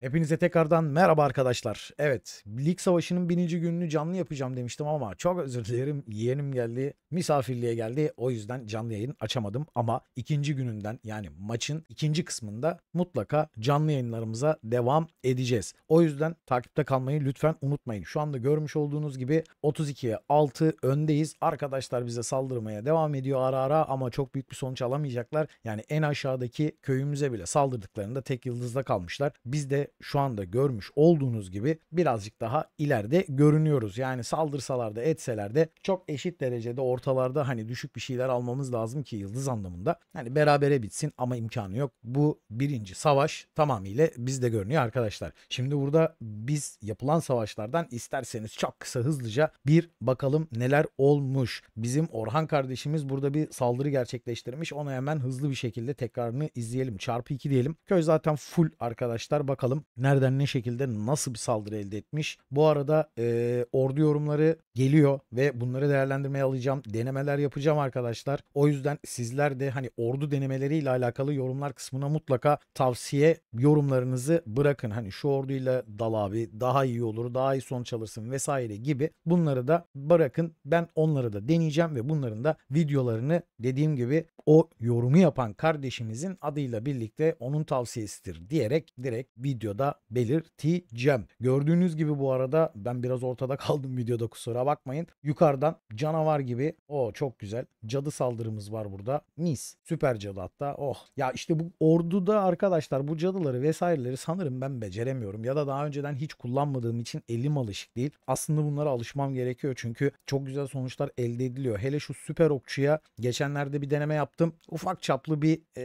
Hepinize tekrardan merhaba arkadaşlar. Evet, Lig Savaşı'nın bininci gününü canlı yapacağım demiştim ama çok özür dilerim. Yeğenim geldi, misafirliğe geldi. O yüzden canlı yayın açamadım ama ikinci gününden yani maçın ikinci kısmında mutlaka canlı yayınlarımıza devam edeceğiz. O yüzden takipte kalmayı lütfen unutmayın. Şu anda görmüş olduğunuz gibi 32'ye 6 öndeyiz. Arkadaşlar bize saldırmaya devam ediyor ara ara ama çok büyük bir sonuç alamayacaklar. Yani en aşağıdaki köyümüze bile saldırdıklarında tek yıldızda kalmışlar. Biz de de şu anda görmüş olduğunuz gibi birazcık daha ileride görünüyoruz. Yani saldırsalar da etseler de çok eşit derecede ortalarda hani düşük bir şeyler almamız lazım ki yıldız anlamında. Hani berabere bitsin ama imkanı yok. Bu birinci savaş tamamıyla bizde görünüyor arkadaşlar. Şimdi burada biz yapılan savaşlardan isterseniz çok kısa hızlıca bir bakalım neler olmuş. Bizim Orhan kardeşimiz burada bir saldırı gerçekleştirmiş. Ona hemen hızlı bir şekilde tekrarını izleyelim. Çarpı 2 diyelim. Köy zaten full arkadaşlar bakalım nereden ne şekilde nasıl bir saldırı elde etmiş. Bu arada e, ordu yorumları geliyor ve bunları değerlendirmeye alacağım. Denemeler yapacağım arkadaşlar. O yüzden sizler de hani ordu denemeleriyle alakalı yorumlar kısmına mutlaka tavsiye yorumlarınızı bırakın. Hani şu orduyla dal abi daha iyi olur, daha iyi sonuç alırsın vesaire gibi bunları da bırakın. Ben onları da deneyeceğim ve bunların da videolarını dediğim gibi o yorumu yapan kardeşimizin adıyla birlikte onun tavsiyesidir diyerek direkt video videoda belirteceğim. Gördüğünüz gibi bu arada ben biraz ortada kaldım videoda kusura bakmayın. Yukarıdan canavar gibi o çok güzel cadı saldırımız var burada. Mis. Süper cadı hatta. Oh. Ya işte bu orduda arkadaşlar bu cadıları vesaireleri sanırım ben beceremiyorum ya da daha önceden hiç kullanmadığım için elim alışık değil. Aslında bunlara alışmam gerekiyor çünkü çok güzel sonuçlar elde ediliyor. Hele şu süper okçuya geçenlerde bir deneme yaptım. Ufak çaplı bir e,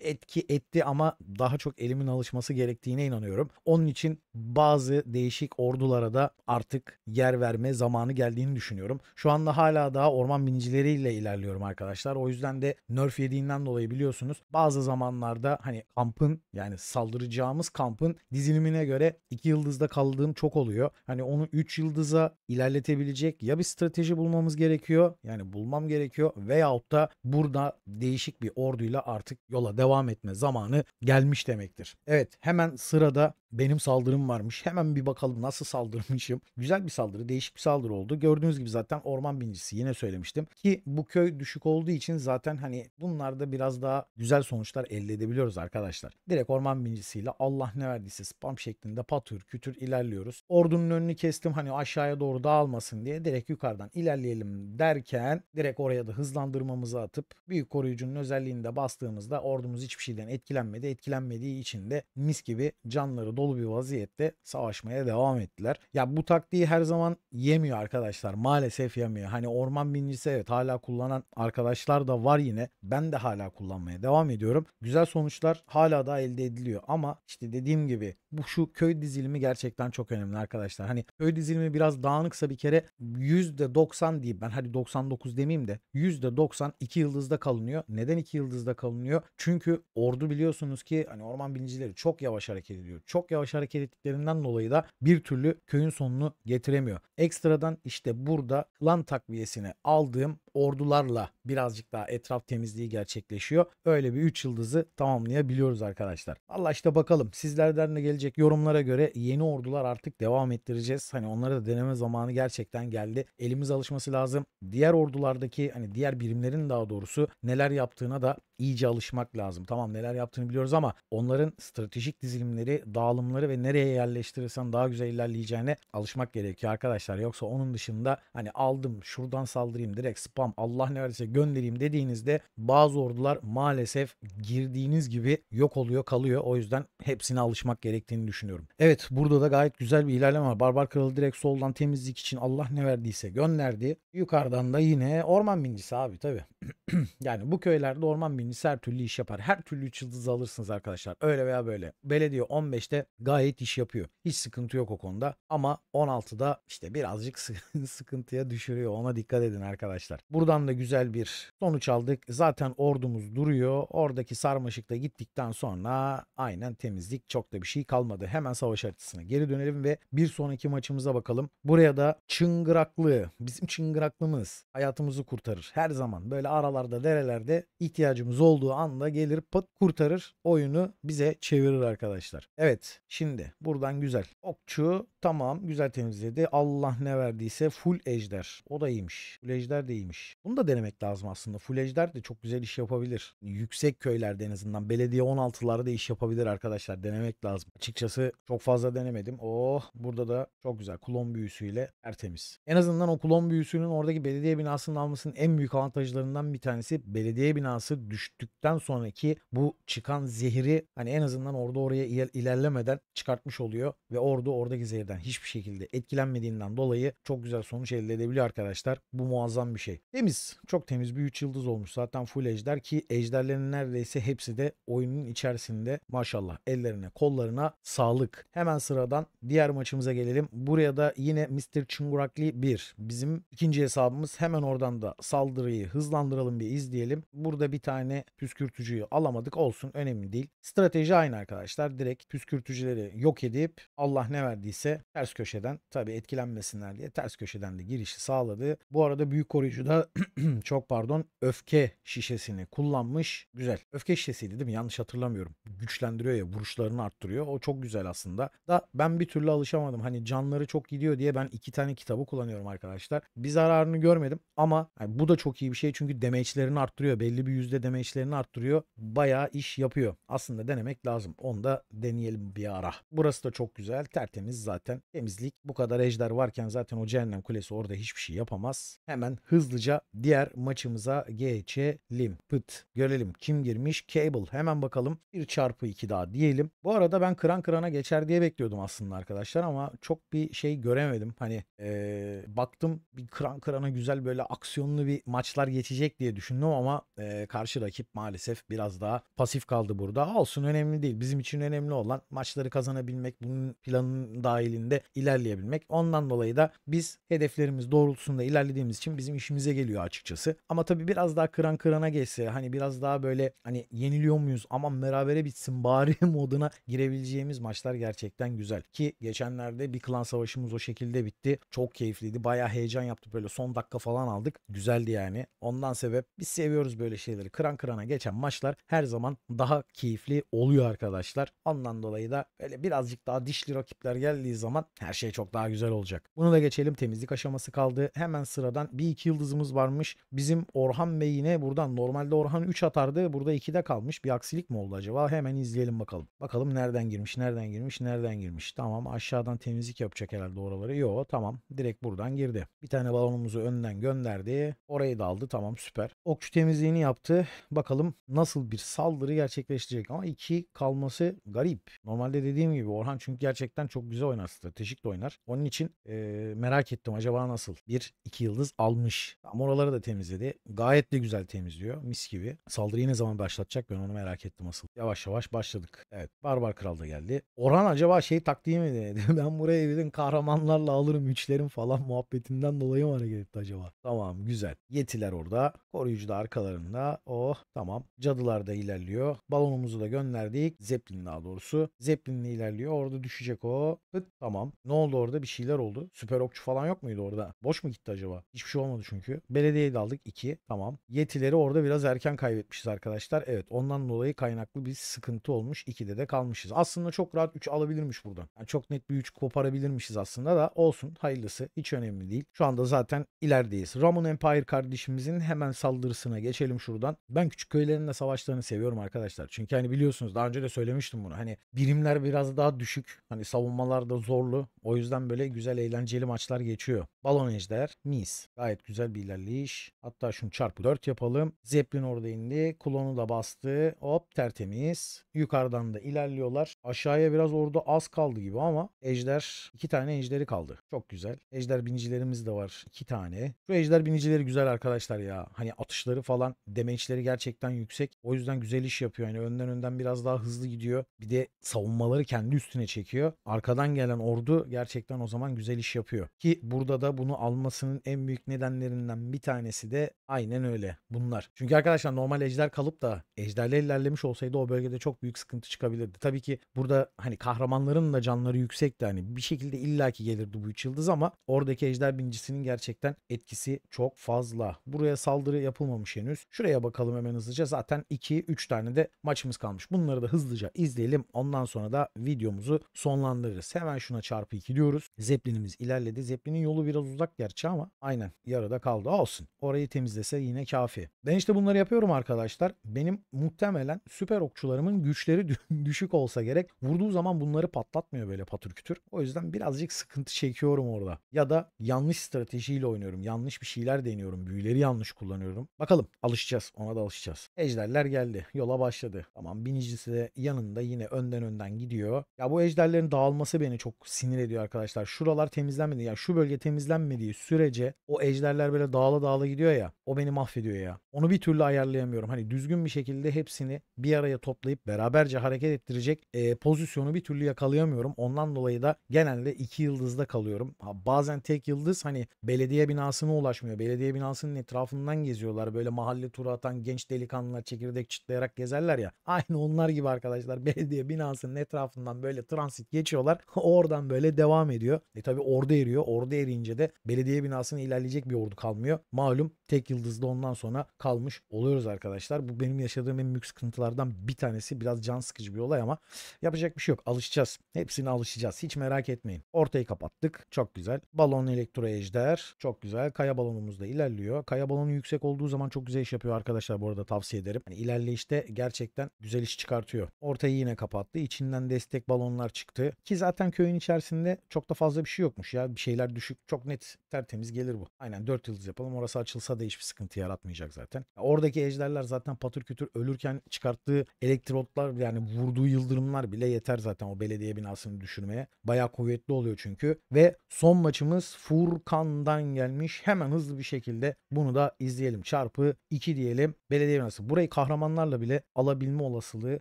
etki etti ama daha çok elimin alışması gerektiğine inanıyorum inanıyorum. Onun için bazı değişik ordulara da artık yer verme zamanı geldiğini düşünüyorum. Şu anda hala daha orman binicileriyle ilerliyorum arkadaşlar. O yüzden de nerf yediğinden dolayı biliyorsunuz bazı zamanlarda hani kampın yani saldıracağımız kampın dizilimine göre 2 yıldızda kaldığım çok oluyor. Hani onu 3 yıldıza ilerletebilecek ya bir strateji bulmamız gerekiyor yani bulmam gerekiyor veyahut da burada değişik bir orduyla artık yola devam etme zamanı gelmiş demektir. Evet hemen sırada da benim saldırım varmış. Hemen bir bakalım nasıl saldırmışım. Güzel bir saldırı, değişik bir saldırı oldu. Gördüğünüz gibi zaten orman binicisi yine söylemiştim. Ki bu köy düşük olduğu için zaten hani bunlarda biraz daha güzel sonuçlar elde edebiliyoruz arkadaşlar. Direkt orman binicisiyle Allah ne verdiyse spam şeklinde patır kütür ilerliyoruz. Ordunun önünü kestim hani aşağıya doğru dağılmasın diye direkt yukarıdan ilerleyelim derken direkt oraya da hızlandırmamızı atıp büyük koruyucunun özelliğini de bastığımızda ordumuz hiçbir şeyden etkilenmedi. Etkilenmediği için de mis gibi canları dolu dolu bir vaziyette savaşmaya devam ettiler. Ya bu taktiği her zaman yemiyor arkadaşlar. Maalesef yemiyor. Hani orman bincisi evet hala kullanan arkadaşlar da var yine. Ben de hala kullanmaya devam ediyorum. Güzel sonuçlar hala da elde ediliyor. Ama işte dediğim gibi bu şu köy dizilimi gerçekten çok önemli arkadaşlar. Hani köy dizilimi biraz dağınıksa bir kere %90 diyeyim ben hadi 99 demeyeyim de %90 iki yıldızda kalınıyor. Neden iki yıldızda kalınıyor? Çünkü ordu biliyorsunuz ki hani orman binicileri çok yavaş hareket ediyor. Çok yavaş hareket ettiklerinden dolayı da bir türlü köyün sonunu getiremiyor. Ekstradan işte burada lan takviyesini aldığım ordularla birazcık daha etraf temizliği gerçekleşiyor. Öyle bir 3 yıldızı tamamlayabiliyoruz arkadaşlar. Allah işte bakalım sizlerden de gelecek yorumlara göre yeni ordular artık devam ettireceğiz. Hani onlara da deneme zamanı gerçekten geldi. Elimiz alışması lazım. Diğer ordulardaki hani diğer birimlerin daha doğrusu neler yaptığına da iyice alışmak lazım. Tamam neler yaptığını biliyoruz ama onların stratejik dizilimleri, dağılımları ve nereye yerleştirirsen daha güzel ilerleyeceğine alışmak gerekiyor arkadaşlar. Yoksa onun dışında hani aldım şuradan saldırayım direkt spam Allah ne verirse göndereyim dediğinizde bazı ordular maalesef girdiğiniz gibi yok oluyor kalıyor. O yüzden hepsine alışmak gerektiğini düşünüyorum. Evet burada da gayet güzel bir ilerleme var. Barbar Kralı direkt soldan temizlik için Allah ne verdiyse gönderdi. Yukarıdan da yine orman bincisi abi tabii. yani bu köylerde orman bincisi mühendisi her türlü iş yapar. Her türlü üç yıldız alırsınız arkadaşlar. Öyle veya böyle. Belediye 15'te gayet iş yapıyor. Hiç sıkıntı yok o konuda. Ama 16'da işte birazcık sıkıntıya düşürüyor. Ona dikkat edin arkadaşlar. Buradan da güzel bir sonuç aldık. Zaten ordumuz duruyor. Oradaki sarmaşıkta gittikten sonra aynen temizlik çok da bir şey kalmadı. Hemen savaş haritasına geri dönelim ve bir sonraki maçımıza bakalım. Buraya da çıngıraklı, bizim çıngıraklımız hayatımızı kurtarır. Her zaman böyle aralarda, derelerde ihtiyacımız ihtiyacımız olduğu anda gelir pıt kurtarır oyunu bize çevirir arkadaşlar. Evet şimdi buradan güzel. Okçu Tamam güzel temizledi. Allah ne verdiyse full ejder. O da iyiymiş. Full ejder de iyiymiş. Bunu da denemek lazım aslında. Full ejder de çok güzel iş yapabilir. Yüksek köyler en azından. Belediye da iş yapabilir arkadaşlar. Denemek lazım. Açıkçası çok fazla denemedim. Oh burada da çok güzel. Klon büyüsüyle tertemiz. En azından o klon büyüsünün oradaki belediye binasının almasının en büyük avantajlarından bir tanesi belediye binası düştükten sonraki bu çıkan zehri hani en azından orada oraya ilerlemeden çıkartmış oluyor ve ordu oradaki zehirden internetten hiçbir şekilde etkilenmediğinden dolayı çok güzel sonuç elde edebiliyor arkadaşlar. Bu muazzam bir şey. Temiz. Çok temiz bir 3 yıldız olmuş. Zaten full ejder ki ejderlerin neredeyse hepsi de oyunun içerisinde maşallah ellerine kollarına sağlık. Hemen sıradan diğer maçımıza gelelim. Buraya da yine Mr. Çıngurakli 1. Bizim ikinci hesabımız. Hemen oradan da saldırıyı hızlandıralım bir izleyelim. Burada bir tane püskürtücüyü alamadık. Olsun önemli değil. Strateji aynı arkadaşlar. Direkt püskürtücüleri yok edip Allah ne verdiyse ters köşeden tabi etkilenmesinler diye ters köşeden de girişi sağladı. Bu arada büyük koruyucu da çok pardon öfke şişesini kullanmış. Güzel. Öfke şişesiydi değil mi? Yanlış hatırlamıyorum. Güçlendiriyor ya vuruşlarını arttırıyor. O çok güzel aslında. Da ben bir türlü alışamadım. Hani canları çok gidiyor diye ben iki tane kitabı kullanıyorum arkadaşlar. Bir zararını görmedim ama yani bu da çok iyi bir şey çünkü demeçlerini arttırıyor. Belli bir yüzde demeçlerini arttırıyor. Bayağı iş yapıyor. Aslında denemek lazım. Onu da deneyelim bir ara. Burası da çok güzel. Tertemiz zaten zaten. Temizlik bu kadar ejder varken zaten o cehennem kulesi orada hiçbir şey yapamaz. Hemen hızlıca diğer maçımıza geçelim. Pıt görelim kim girmiş. Cable hemen bakalım. Bir çarpı iki daha diyelim. Bu arada ben kıran kırana geçer diye bekliyordum aslında arkadaşlar ama çok bir şey göremedim. Hani ee, baktım bir kıran kırana güzel böyle aksiyonlu bir maçlar geçecek diye düşündüm ama e, karşı rakip maalesef biraz daha pasif kaldı burada. Olsun önemli değil. Bizim için önemli olan maçları kazanabilmek, bunun planın dahil niteliğinde ilerleyebilmek. Ondan dolayı da biz hedeflerimiz doğrultusunda ilerlediğimiz için bizim işimize geliyor açıkçası. Ama tabii biraz daha kıran kırana geçse hani biraz daha böyle hani yeniliyor muyuz aman berabere bitsin bari moduna girebileceğimiz maçlar gerçekten güzel. Ki geçenlerde bir klan savaşımız o şekilde bitti. Çok keyifliydi. Bayağı heyecan yaptı böyle son dakika falan aldık. Güzeldi yani. Ondan sebep biz seviyoruz böyle şeyleri. Kıran kırana geçen maçlar her zaman daha keyifli oluyor arkadaşlar. Ondan dolayı da böyle birazcık daha dişli rakipler geldiği zaman zaman her şey çok daha güzel olacak. Bunu da geçelim temizlik aşaması kaldı. Hemen sıradan bir iki yıldızımız varmış. Bizim Orhan Bey yine buradan normalde Orhan 3 atardı. Burada 2'de kalmış. Bir aksilik mi oldu acaba? Hemen izleyelim bakalım. Bakalım nereden girmiş, nereden girmiş, nereden girmiş. Tamam aşağıdan temizlik yapacak herhalde oraları. Yo tamam direkt buradan girdi. Bir tane balonumuzu önden gönderdi. Orayı da aldı. Tamam süper. Okçu temizliğini yaptı. Bakalım nasıl bir saldırı gerçekleştirecek. Ama 2 kalması garip. Normalde dediğim gibi Orhan çünkü gerçekten çok güzel oynar stratejik de oynar. Onun için e, merak ettim acaba nasıl? Bir iki yıldız almış. Tam oraları da temizledi. Gayet de güzel temizliyor. Mis gibi. Saldırıyı ne zaman başlatacak ben onu merak ettim asıl. Yavaş yavaş başladık. Evet Barbar Kral da geldi. Orhan acaba şey taktiği mi dedi? ben buraya dedim kahramanlarla alırım üçlerim falan muhabbetinden dolayı mı hareket etti acaba? Tamam güzel. Yetiler orada. Koruyucu da arkalarında. Oh tamam. Cadılar da ilerliyor. Balonumuzu da gönderdik. Zeppelin daha doğrusu. Zeppelin'le ilerliyor. Orada düşecek o. Hıt Tamam. Ne oldu orada? Bir şeyler oldu. Süper okçu falan yok muydu orada? Boş mu gitti acaba? Hiçbir şey olmadı çünkü. Belediyeyi de aldık 2. Tamam. Yetileri orada biraz erken kaybetmişiz arkadaşlar. Evet ondan dolayı kaynaklı bir sıkıntı olmuş. 2'de de kalmışız. Aslında çok rahat 3 alabilirmiş buradan. Yani çok net bir 3 koparabilirmişiz aslında da olsun. Hayırlısı. Hiç önemli değil. Şu anda zaten ilerideyiz. Ramon Empire kardeşimizin hemen saldırısına geçelim şuradan. Ben küçük köylerinle savaşlarını seviyorum arkadaşlar. Çünkü hani biliyorsunuz daha önce de söylemiştim bunu. Hani birimler biraz daha düşük. Hani savunmalarda zor zorlu. O yüzden böyle güzel eğlenceli maçlar geçiyor. Balon Ejder, mis. Gayet güzel bir ilerleyiş. Hatta şunu çarpı 4 yapalım. Zeplin orada indi. kulonu da bastı. Hop tertemiz. Yukarıdan da ilerliyorlar. Aşağıya biraz orada az kaldı gibi ama Ejder iki tane Ejder'i kaldı. Çok güzel. Ejder binicilerimiz de var. iki tane. Şu Ejder binicileri güzel arkadaşlar ya. Hani atışları falan demeçleri gerçekten yüksek. O yüzden güzel iş yapıyor. Yani önden önden biraz daha hızlı gidiyor. Bir de savunmaları kendi üstüne çekiyor. Arkadan gelen ordu gerçekten o zaman güzel iş yapıyor. Ki burada da bunu almasının en büyük nedenlerinden bir tanesi de aynen öyle bunlar. Çünkü arkadaşlar normal ejder kalıp da ejderle ilerlemiş olsaydı o bölgede çok büyük sıkıntı çıkabilirdi. Tabii ki burada hani kahramanların da canları yüksekti hani bir şekilde illaki gelirdi bu üç yıldız ama oradaki ejder bincisinin gerçekten etkisi çok fazla. Buraya saldırı yapılmamış henüz. Şuraya bakalım hemen hızlıca. Zaten 2-3 tane de maçımız kalmış. Bunları da hızlıca izleyelim. Ondan sonra da videomuzu sonlandırırız. Hemen şunu Şuna çarpı 2 diyoruz. Zeppelin'imiz ilerledi. Zeppelin'in yolu biraz uzak gerçi ama aynen yarıda kaldı. Olsun. Orayı temizlese yine kafi. Ben işte bunları yapıyorum arkadaşlar. Benim muhtemelen süper okçularımın güçleri düşük olsa gerek. Vurduğu zaman bunları patlatmıyor böyle patır kütür. O yüzden birazcık sıkıntı çekiyorum orada. Ya da yanlış stratejiyle oynuyorum. Yanlış bir şeyler deniyorum. Büyüleri yanlış kullanıyorum. Bakalım alışacağız. Ona da alışacağız. Ejderler geldi. Yola başladı. Tamam binicisi de yanında yine önden önden gidiyor. Ya bu ejderlerin dağılması beni çok sinir ediyor arkadaşlar. Şuralar temizlenmedi. Ya yani şu bölge temizlenmediği sürece o ejderler böyle dağla dağla gidiyor ya. O beni mahvediyor ya. Onu bir türlü ayarlayamıyorum. Hani düzgün bir şekilde hepsini bir araya toplayıp beraberce hareket ettirecek e, pozisyonu bir türlü yakalayamıyorum. Ondan dolayı da genelde iki yıldızda kalıyorum. Ha, bazen tek yıldız hani belediye binasına ulaşmıyor. Belediye binasının etrafından geziyorlar. Böyle mahalle turu atan genç delikanlılar çekirdek çitlayarak gezerler ya. Aynı onlar gibi arkadaşlar. Belediye binasının etrafından böyle transit geçiyorlar. Or Oradan böyle devam ediyor. E tabi orada eriyor. Orada eriyince de belediye binasına ilerleyecek bir ordu kalmıyor. Malum tek yıldızlı ondan sonra kalmış oluyoruz arkadaşlar. Bu benim yaşadığım en büyük sıkıntılardan bir tanesi. Biraz can sıkıcı bir olay ama yapacak bir şey yok. Alışacağız. Hepsine alışacağız. Hiç merak etmeyin. Ortayı kapattık. Çok güzel. Balon elektro ejder. Çok güzel. Kaya balonumuz da ilerliyor. Kaya balonu yüksek olduğu zaman çok güzel iş yapıyor arkadaşlar. Bu arada tavsiye ederim. Yani ilerleyişte gerçekten güzel iş çıkartıyor. Ortayı yine kapattı. İçinden destek balonlar çıktı. Ki zaten köyün oyun içerisinde çok da fazla bir şey yokmuş ya. Bir şeyler düşük. Çok net tertemiz gelir bu. Aynen 4 yıldız yapalım. Orası açılsa da hiçbir sıkıntı yaratmayacak zaten. Oradaki ejderler zaten patır kütür ölürken çıkarttığı elektrotlar yani vurduğu yıldırımlar bile yeter zaten o belediye binasını düşürmeye. Bayağı kuvvetli oluyor çünkü. Ve son maçımız Furkan'dan gelmiş. Hemen hızlı bir şekilde bunu da izleyelim. Çarpı 2 diyelim. Belediye binası. Burayı kahramanlarla bile alabilme olasılığı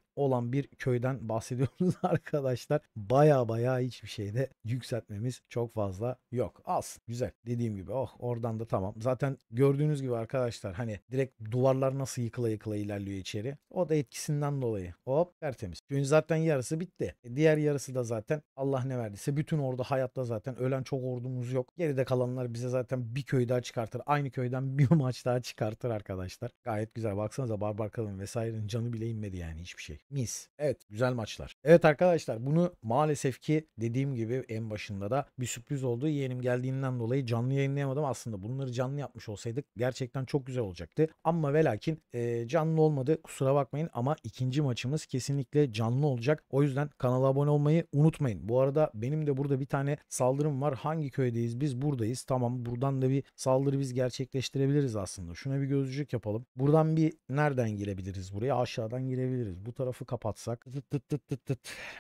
olan bir köyden bahsediyoruz arkadaşlar. Baya baya hiçbir şeyde yükseltmemiz çok fazla yok. Az. Güzel. Dediğim gibi oh oradan da tamam. Zaten gördüğünüz gibi arkadaşlar hani direkt duvarlar nasıl yıkıla yıkıla ilerliyor içeri. O da etkisinden dolayı. Hop tertemiz. Çünkü zaten yarısı bitti. E, diğer yarısı da zaten Allah ne verdiyse bütün orada hayatta zaten ölen çok ordumuz yok. Geride kalanlar bize zaten bir köy daha çıkartır. Aynı köyden bir maç daha çıkartır arkadaşlar. Gayet güzel. Baksanıza Barbar Kalın vesairenin canı bile inmedi yani hiçbir şey. Mis. Evet güzel maçlar. Evet arkadaşlar bunu maalesef ki dediğim gibi en başında da bir sürpriz oldu. Yeğenim geldiğinden dolayı canlı yayınlayamadım. Aslında bunları canlı yapmış olsaydık gerçekten çok güzel olacaktı. Ama ve lakin e, canlı olmadı kusura bakmayın ama ikinci maçımız kesinlikle canlı olacak. O yüzden kanala abone olmayı unutmayın. Bu arada benim de burada bir tane saldırım var. Hangi köydeyiz? Biz buradayız. Tamam buradan da bir saldırı biz gerçekleştirebiliriz aslında. Şuna bir gözcük yapalım. Buradan bir nereden girebiliriz buraya? Aşağıdan girebiliriz. Bu taraf tarafı kapatsak. Tıt tıt tıt tıt tıt.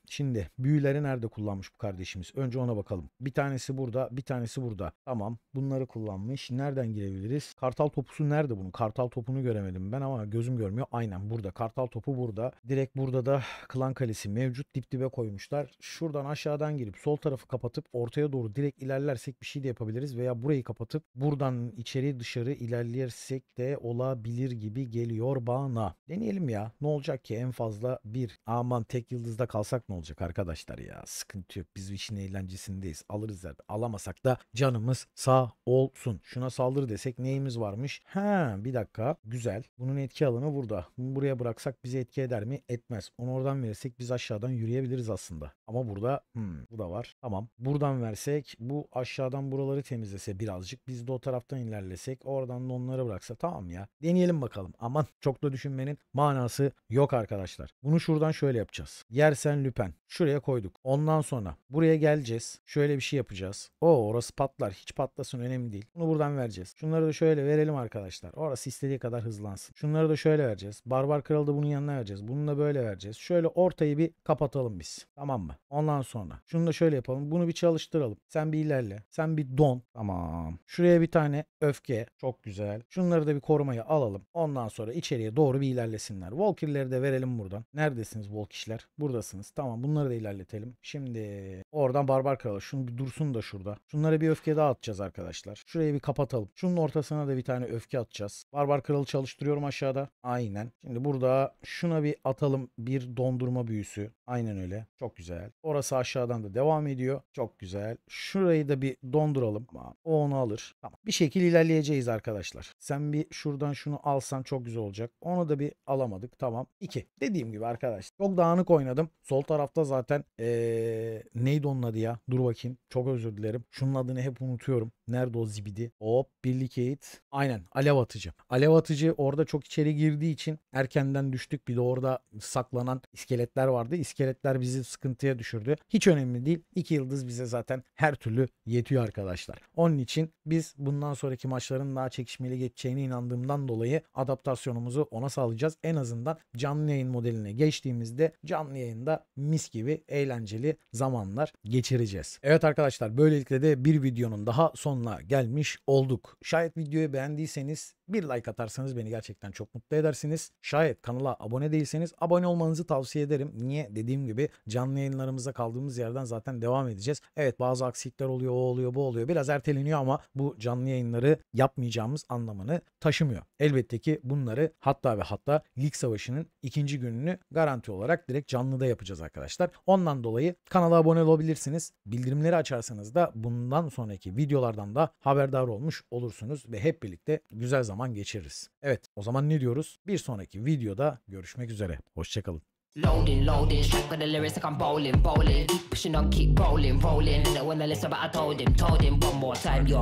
Şimdi büyüleri nerede kullanmış bu kardeşimiz? Önce ona bakalım. Bir tanesi burada, bir tanesi burada. Tamam. Bunları kullanmış. Nereden girebiliriz? Kartal topusu nerede bunun? Kartal topunu göremedim ben ama gözüm görmüyor. Aynen burada. Kartal topu burada. Direkt burada da Klan Kalesi mevcut. Dip dibe koymuşlar. Şuradan aşağıdan girip sol tarafı kapatıp ortaya doğru direkt ilerlersek bir şey de yapabiliriz veya burayı kapatıp buradan içeri dışarı ilerlersek de olabilir gibi geliyor bana. Deneyelim ya. Ne olacak ki en fazla yıldızla bir. Aman tek yıldızda kalsak ne olacak arkadaşlar ya? Sıkıntı yok. Biz işin eğlencesindeyiz. Alırız der. Alamasak da canımız sağ olsun. Şuna saldır desek neyimiz varmış? Ha bir dakika. Güzel. Bunun etki alanı burada. Bunu buraya bıraksak bizi etki eder mi? Etmez. Onu oradan verirsek biz aşağıdan yürüyebiliriz aslında. Ama burada hmm, bu da var. Tamam. Buradan versek bu aşağıdan buraları temizlese birazcık. Biz de o taraftan ilerlesek. Oradan da onları bıraksa tamam ya. Deneyelim bakalım. Aman çok da düşünmenin manası yok arkadaşlar. Bunu şuradan şöyle yapacağız. Yersen lüpen. Şuraya koyduk. Ondan sonra buraya geleceğiz. Şöyle bir şey yapacağız. O orası patlar. Hiç patlasın önemli değil. Bunu buradan vereceğiz. Şunları da şöyle verelim arkadaşlar. Orası istediği kadar hızlansın. Şunları da şöyle vereceğiz. Barbar Kralı da bunun yanına vereceğiz. Bunu da böyle vereceğiz. Şöyle ortayı bir kapatalım biz. Tamam mı? Ondan sonra. Şunu da şöyle yapalım. Bunu bir çalıştıralım. Sen bir ilerle. Sen bir don. Tamam. Şuraya bir tane öfke. Çok güzel. Şunları da bir korumayı alalım. Ondan sonra içeriye doğru bir ilerlesinler. Walker'leri de verelim buradan neredesiniz bol kişiler? Buradasınız. Tamam bunları da ilerletelim. Şimdi oradan barbar kralı. Şunu bir dursun da şurada. Şunlara bir öfke daha atacağız arkadaşlar. Şurayı bir kapatalım. Şunun ortasına da bir tane öfke atacağız. Barbar kralı çalıştırıyorum aşağıda. Aynen. Şimdi burada şuna bir atalım bir dondurma büyüsü. Aynen öyle. Çok güzel. Orası aşağıdan da devam ediyor. Çok güzel. Şurayı da bir donduralım. O onu alır. Tamam. Bir şekil ilerleyeceğiz arkadaşlar. Sen bir şuradan şunu alsan çok güzel olacak. Onu da bir alamadık. Tamam. 2. Dediğim gibi arkadaş. Çok dağınık oynadım. Sol tarafta zaten ee, neydi onun adı ya? Dur bakayım. Çok özür dilerim. Şunun adını hep unutuyorum. Nerede o zibidi? Hop Billy Kate. Aynen alev atıcı. Alev atıcı orada çok içeri girdiği için erkenden düştük. Bir de orada saklanan iskeletler vardı. İskeletler bizi sıkıntıya düşürdü. Hiç önemli değil. İki yıldız bize zaten her türlü yetiyor arkadaşlar. Onun için biz bundan sonraki maçların daha çekişmeli geçeceğine inandığımdan dolayı adaptasyonumuzu ona sağlayacağız. En azından canlı yayın modelini haline geçtiğimizde canlı yayında mis gibi eğlenceli zamanlar geçireceğiz. Evet arkadaşlar böylelikle de bir videonun daha sonuna gelmiş olduk. Şayet videoyu beğendiyseniz bir like atarsanız beni gerçekten çok mutlu edersiniz. Şayet kanala abone değilseniz abone olmanızı tavsiye ederim. Niye? Dediğim gibi canlı yayınlarımızda kaldığımız yerden zaten devam edeceğiz. Evet bazı aksilikler oluyor, o oluyor, bu oluyor. Biraz erteleniyor ama bu canlı yayınları yapmayacağımız anlamını taşımıyor. Elbette ki bunları hatta ve hatta Lig Savaşı'nın ikinci gününü garanti olarak direkt canlıda yapacağız arkadaşlar. Ondan dolayı kanala abone olabilirsiniz. Bildirimleri açarsanız da bundan sonraki videolardan da haberdar olmuş olursunuz ve hep birlikte güzel zaman zaman geçiririz. Evet o zaman ne diyoruz? Bir sonraki videoda görüşmek üzere. Hoşçakalın. Loading, loading, straight for the lyrics like I'm bowling, bowling. Keep pushing on, keep rolling, rolling. And when I listen, but I told him, told him one more time, yo.